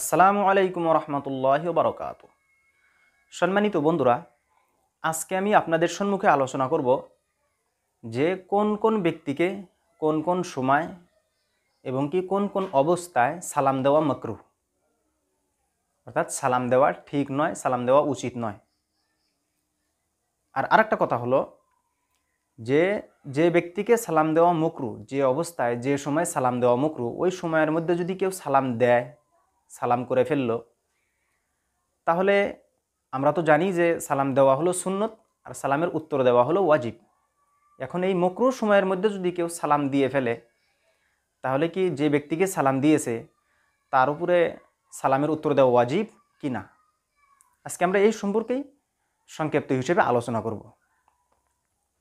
আসসালামু আলাইকুম রহমতুল্লাহ বারকাত সম্মানিত বন্ধুরা আজকে আমি আপনাদের সম্মুখে আলোচনা করব যে কোন কোন ব্যক্তিকে কোন কোন সময় এবং কি কোন কোন অবস্থায় সালাম দেওয়া মকরু অর্থাৎ সালাম দেওয়া ঠিক নয় সালাম দেওয়া উচিত নয় আর আরেকটা কথা হলো যে যে ব্যক্তিকে সালাম দেওয়া মকরু যে অবস্থায় যে সময় সালাম দেওয়া মকরু ওই সময়ের মধ্যে যদি কেউ সালাম দেয় সালাম করে ফেলল তাহলে আমরা তো জানি যে সালাম দেওয়া হলো সুন্নত আর সালামের উত্তর দেওয়া হলো ওয়াজিব এখন এই মকরু সময়ের মধ্যে যদি কেউ সালাম দিয়ে ফেলে তাহলে কি যে ব্যক্তিকে সালাম দিয়েছে তার উপরে সালামের উত্তর দেওয়া ওয়াজিব কি না আজকে আমরা এই সম্পর্কেই সংক্ষিপ্ত হিসেবে আলোচনা করব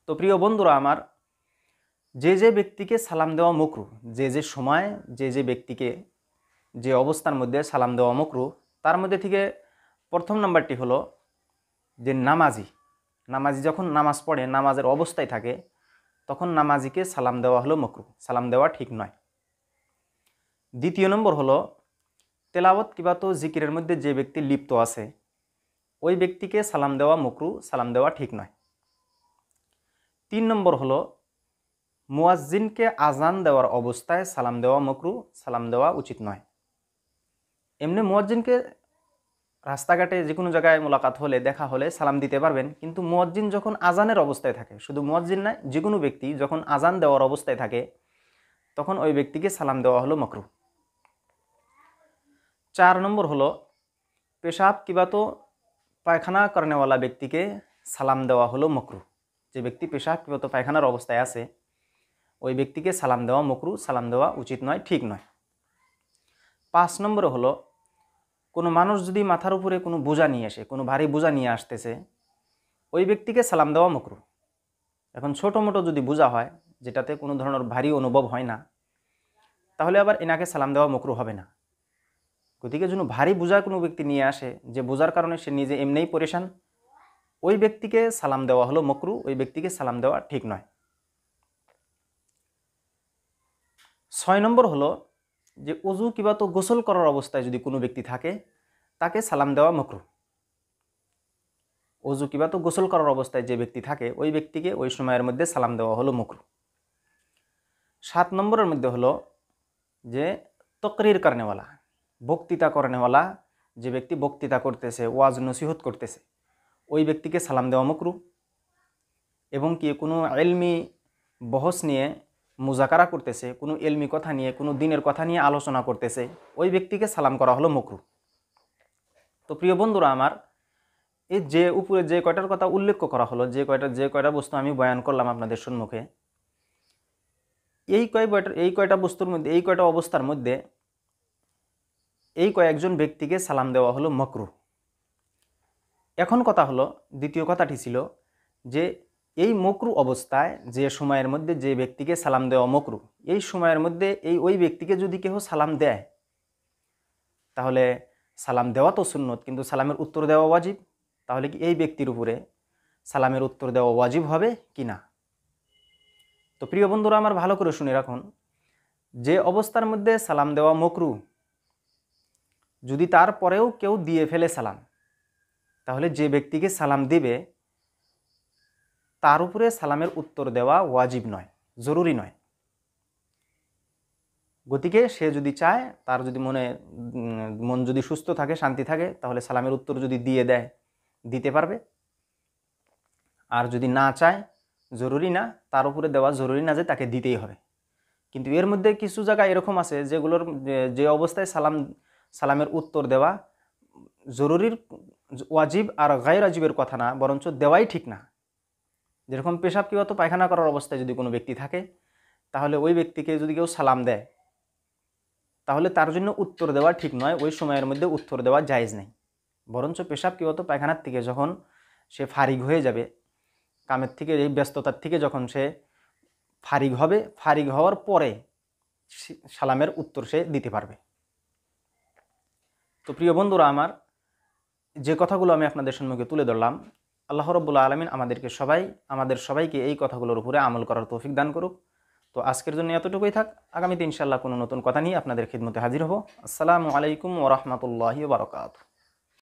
তো প্রিয় বন্ধুরা আমার যে যে ব্যক্তিকে সালাম দেওয়া মকরু যে যে সময় যে যে ব্যক্তিকে যে অবস্থার মধ্যে সালাম দেওয়া মকরু তার মধ্যে থেকে প্রথম নাম্বারটি হলো যে নামাজি নামাজি যখন নামাজ পড়ে নামাজের অবস্থায় থাকে তখন নামাজিকে সালাম দেওয়া হলো মকরু সালাম দেওয়া ঠিক নয় দ্বিতীয় নম্বর হলো তেলাবত কিবা তো জিকিরের মধ্যে যে ব্যক্তি লিপ্ত আছে ওই ব্যক্তিকে সালাম দেওয়া মকরু সালাম দেওয়া ঠিক নয় তিন নম্বর হলো মুয়াজ্জিনকে আজান দেওয়ার অবস্থায় সালাম দেওয়া মকরু সালাম দেওয়া উচিত নয় এমনি মুয়াজ্জিনকে রাস্তাঘাটে যে কোনো জায়গায় মোলাকাত হলে দেখা হলে সালাম দিতে পারবেন কিন্তু মুয়াজ্জিন যখন আজানের অবস্থায় থাকে শুধু মুয়াজ্জিন নয় যে কোনো ব্যক্তি যখন আজান দেওয়ার অবস্থায় থাকে তখন ওই ব্যক্তিকে সালাম দেওয়া হলো মকরু চার নম্বর হলো পেশাব কিবা তো পায়খানা করেনেওয়ালা ব্যক্তিকে সালাম দেওয়া হলো মকরু যে ব্যক্তি পেশাব কিবা তো পায়খানার অবস্থায় আছে ওই ব্যক্তিকে সালাম দেওয়া মকরু সালাম দেওয়া উচিত নয় ঠিক নয় পাঁচ নম্বর হলো কোনো মানুষ যদি মাথার উপরে কোনো বোঝা নিয়ে আসে কোনো ভারী বোঝা নিয়ে আসতেছে ওই ব্যক্তিকে সালাম দেওয়া মকরু এখন ছোটো মোটো যদি বোঝা হয় যেটাতে কোনো ধরনের ভারী অনুভব হয় না তাহলে আবার এনাকে সালাম দেওয়া মকরু হবে না গতিকে যেন ভারী বোঝা কোনো ব্যক্তি নিয়ে আসে যে বোঝার কারণে সে নিজে এমনিই পরেশান ওই ব্যক্তিকে সালাম দেওয়া হলো মকরু ওই ব্যক্তিকে সালাম দেওয়া ঠিক নয় ছয় নম্বর হলো যে অজু কিবা তো গোসল করার অবস্থায় যদি কোনো ব্যক্তি থাকে তাকে সালাম দেওয়া মকরু অজু কিবা তো গোসল করার অবস্থায় যে ব্যক্তি থাকে ওই ব্যক্তিকে ওই সময়ের মধ্যে সালাম দেওয়া হলো মকরু সাত নম্বরের মধ্যে হলো যে তকরির কারণেওয়ালা বক্তৃতা করেনেওয়ালা যে ব্যক্তি বক্তৃতা করতেছে ওয়াজ নসিহত করতেছে ওই ব্যক্তিকে সালাম দেওয়া মকরু এবং কি কোনো এলমি বহস নিয়ে মুজাকারা করতেছে কোনো এলমি কথা নিয়ে কোনো দিনের কথা নিয়ে আলোচনা করতেছে ওই ব্যক্তিকে সালাম করা হলো মকরু তো প্রিয় বন্ধুরা আমার এই যে উপরে যে কয়টার কথা উল্লেখ করা হলো যে কয়টা যে কয়টা বস্তু আমি বয়ান করলাম আপনাদের সম্মুখে এই কয় এই কয়টা বস্তুর মধ্যে এই কয়টা অবস্থার মধ্যে এই কয়েকজন ব্যক্তিকে সালাম দেওয়া হলো মকরু এখন কথা হলো দ্বিতীয় কথাটি ছিল যে এই মকরু অবস্থায় যে সময়ের মধ্যে যে ব্যক্তিকে সালাম দেওয়া মকরু এই সময়ের মধ্যে এই ওই ব্যক্তিকে যদি কেহ সালাম দেয় তাহলে সালাম দেওয়া তো সুন্নত কিন্তু সালামের উত্তর দেওয়া ওয়াজিব তাহলে কি এই ব্যক্তির উপরে সালামের উত্তর দেওয়া ওয়াজিব হবে কি না তো প্রিয় বন্ধুরা আমার ভালো করে শুনে রাখুন যে অবস্থার মধ্যে সালাম দেওয়া মকরু যদি তারপরেও কেউ দিয়ে ফেলে সালাম তাহলে যে ব্যক্তিকে সালাম দিবে তার উপরে সালামের উত্তর দেওয়া ওয়াজিব নয় জরুরি নয় গতিকে সে যদি চায় তার যদি মনে মন যদি সুস্থ থাকে শান্তি থাকে তাহলে সালামের উত্তর যদি দিয়ে দেয় দিতে পারবে আর যদি না চায় জরুরি না তার উপরে দেওয়া জরুরি না যে তাকে দিতেই হবে কিন্তু এর মধ্যে কিছু জায়গা এরকম আছে যেগুলোর যে অবস্থায় সালাম সালামের উত্তর দেওয়া জরুরির ওয়াজিব আর গায়ের ওয়াজিবের কথা না বরঞ্চ দেওয়াই ঠিক না যেরকম পেশাব কিংবা তো পায়খানা করার অবস্থায় যদি কোনো ব্যক্তি থাকে তাহলে ওই ব্যক্তিকে যদি কেউ সালাম দেয় তাহলে তার জন্য উত্তর দেওয়া ঠিক নয় ওই সময়ের মধ্যে উত্তর দেওয়া জায়জ নেই বরঞ্চ পেশাব কিংবা তো পায়খানার থেকে যখন সে ফারিগ হয়ে যাবে কামের থেকে এই ব্যস্ততার থেকে যখন সে ফারিগ হবে ফারিগ হওয়ার পরে সালামের উত্তর সে দিতে পারবে তো প্রিয় বন্ধুরা আমার যে কথাগুলো আমি আপনাদের সম্মুখে তুলে ধরলাম আল্লাহ রব্বুল্লা আলমিন আমাদেরকে সবাই আমাদের সবাইকে এই কথাগুলোর উপরে আমল করার তৌফিক দান করুক তো আজকের জন্য এতটুকুই থাক আগামীতে ইনশাল্লাহ কোনো নতুন কথা নিয়ে আপনাদের খিদমতে হাজির হব আসসালামু আলাইকুম ওরহমতুল্লাহি বারকাতু